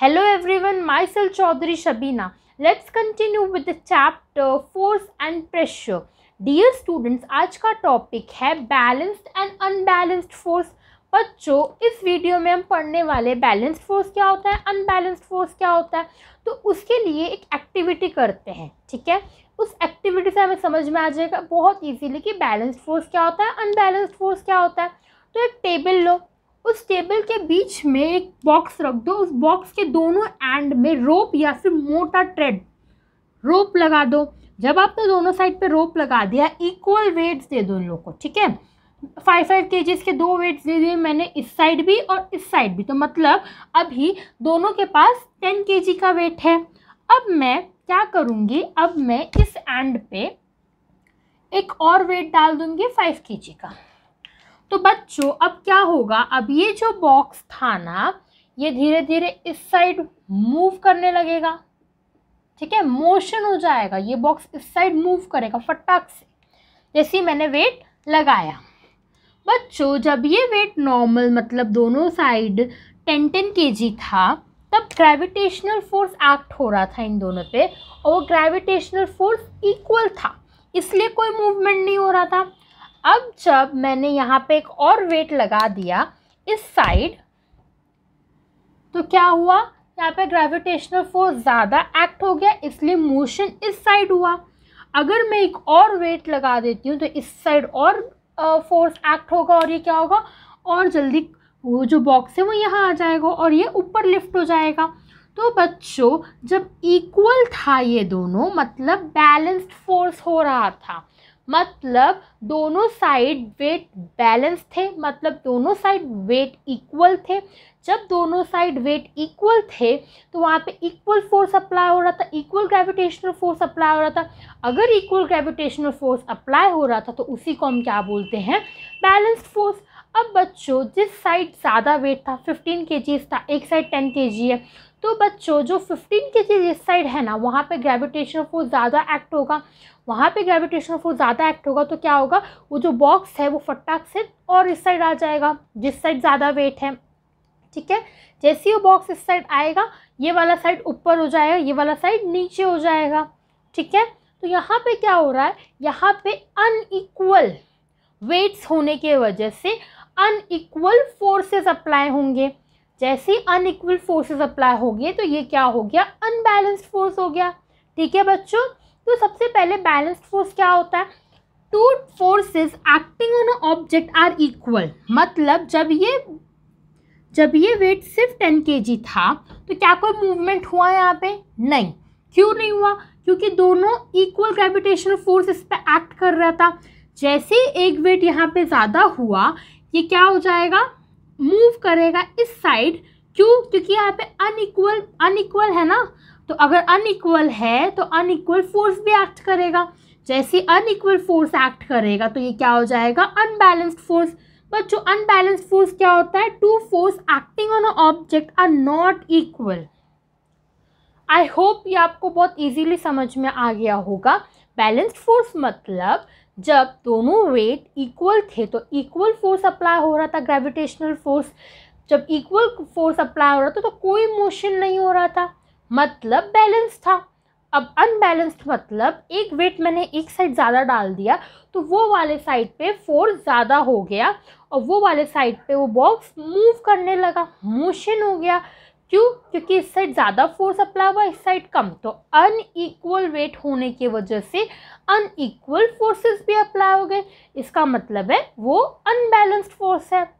hello everyone myself Chaudhary Shabina let's continue with chapter force and pressure dear students आज का topic है balanced and unbalanced force बच्चों इस video में हम पढ़ने वाले बैलेंस्ड फोर्स क्या होता है अनबैलेंस्ड फोर्स क्या होता है तो उसके लिए एक एक्टिविटी करते हैं ठीक है उस एक्टिविटी से हमें समझ में आ जाएगा बहुत ईजीली कि बैलेंस्ड फोर्स क्या होता है अनबैलेंस्ड फोर्स क्या होता है तो एक टेबल लो उस टेबल के बीच में एक बॉक्स रख दो उस बॉक्स के दोनों एंड में रोप या फिर मोटा ट्रेड रोप लगा दो जब आपने दोनों साइड पे रोप लगा दिया इक्वल वेट्स दे दो उन लोग को ठीक है फाइव फाइव के के दो वेट्स दे दिए मैंने इस साइड भी और इस साइड भी तो मतलब अभी दोनों के पास टेन के का वेट है अब मैं क्या करूँगी अब मैं इस एंड पे एक और वेट डाल दूँगी फाइव के का तो बच्चों अब क्या होगा अब ये जो बॉक्स था ना ये धीरे धीरे इस साइड मूव करने लगेगा ठीक है मोशन हो जाएगा ये बॉक्स इस साइड मूव करेगा फटाक से जैसे मैंने वेट लगाया बच्चों जब ये वेट नॉर्मल मतलब दोनों साइड टेन टेन के जी था तब ग्रेविटेशनल फोर्स एक्ट हो रहा था इन दोनों पे और ग्रेविटेशनल फोर्स इक्वल था इसलिए कोई मूवमेंट नहीं हो रहा था अब जब मैंने यहाँ पे एक और वेट लगा दिया इस साइड तो क्या हुआ यहाँ पे ग्रेविटेशनल फोर्स ज़्यादा एक्ट हो गया इसलिए मोशन इस साइड हुआ अगर मैं एक और वेट लगा देती हूँ तो इस साइड और फोर्स एक्ट होगा और ये क्या होगा और जल्दी वो जो बॉक्स है वो यहाँ आ जाएगा और ये ऊपर लिफ्ट हो जाएगा तो बच्चों जब इक्वल था ये दोनों मतलब बैलेंस्ड फोर्स हो रहा था मतलब दोनों साइड वेट बैलेंस थे मतलब दोनों साइड वेट इक्वल थे जब दोनों साइड वेट इक्वल थे तो वहाँ पे इक्वल फोर्स अप्लाई हो रहा था इक्वल ग्रेविटेशनल फोर्स अप्लाई हो रहा था अगर इक्वल ग्रेविटेशनल फोर्स अप्लाई हो रहा था तो उसी को हम क्या बोलते हैं बैलेंस फोर्स अब बच्चों जिस साइड ज़्यादा वेट था फिफ्टीन के था एक साइड टेन के जी है तो बच्चों जो फिफ्टीन के जी जिस साइड है ना वहाँ पे ग्रेविटेशनल फोर्स ज़्यादा एक्ट होगा वहाँ पे ग्रेविटेशनल फोर्स ज़्यादा एक्ट होगा तो क्या होगा वो जो बॉक्स है वो फटाक से और इस साइड आ जाएगा जिस साइड ज़्यादा वेट है ठीक है जैसे ही वो बॉक्स इस साइड आएगा ये वाला साइड ऊपर हो जाएगा ये वाला साइड नीचे हो जाएगा ठीक है तो यहाँ पे क्या हो रहा है यहाँ पे अनइक्वल वेट्स होने के वजह से अनइक्वल फोर्सेस अप्लाई होंगे जैसे अनइक्वल फोर्सेस अप्लाई होंगे तो ये क्या हो गया अनबैलेंस्ड फोर्स हो गया ठीक है बच्चों तो सबसे पहले बैलेंस्ड फोर्स क्या होता है two forces acting on object are equal मतलब जब ये जब ये वेट सिर्फ टेन के था तो क्या कोई मूवमेंट हुआ यहाँ पे नहीं क्यों नहीं हुआ क्योंकि दोनों इक्वल ग्रेविटेशनल फोर्स इस पर एक्ट कर रहा था जैसे एक वेट यहाँ पे ज़्यादा हुआ ये क्या हो जाएगा मूव करेगा इस साइड क्यों क्योंकि यहाँ पे अनइक्वल अनइक्वल है ना तो अगर अनइक्वल है तो अनइक्वल फोर्स भी एक्ट करेगा जैसे अनइक्वल फोर्स एक्ट करेगा तो ये क्या हो जाएगा अनबैलेंस्ड फोर्स बट जो अनबैलेंस्ड फोर्स क्या होता है two force acting on a object are not equal I hope ये आपको बहुत ईजीली समझ में आ गया होगा बैलेंस्ड फोर्स मतलब जब दोनों वेट इक्वल थे तो इक्वल फोर्स अप्लाई हो रहा था ग्रेविटेशनल फोर्स जब इक्वल फोर्स अप्लाई हो रहा था तो कोई मोशन नहीं हो रहा था मतलब बैलेंस था अब अनबैलेंस्ड मतलब एक वेट मैंने एक साइड ज़्यादा डाल दिया तो वो वाले साइड पे फोर्स ज़्यादा हो गया और वो वाले साइड पे वो बॉक्स मूव करने लगा मोशन हो गया क्यों क्योंकि इस साइड ज़्यादा फोर्स अप्लाई हुआ इस साइड कम तो एकवल वेट होने की वजह से एकवल फोर्सेस भी अप्लाई हो गए इसका मतलब है वो अनबैलेंस्ड फोर्स है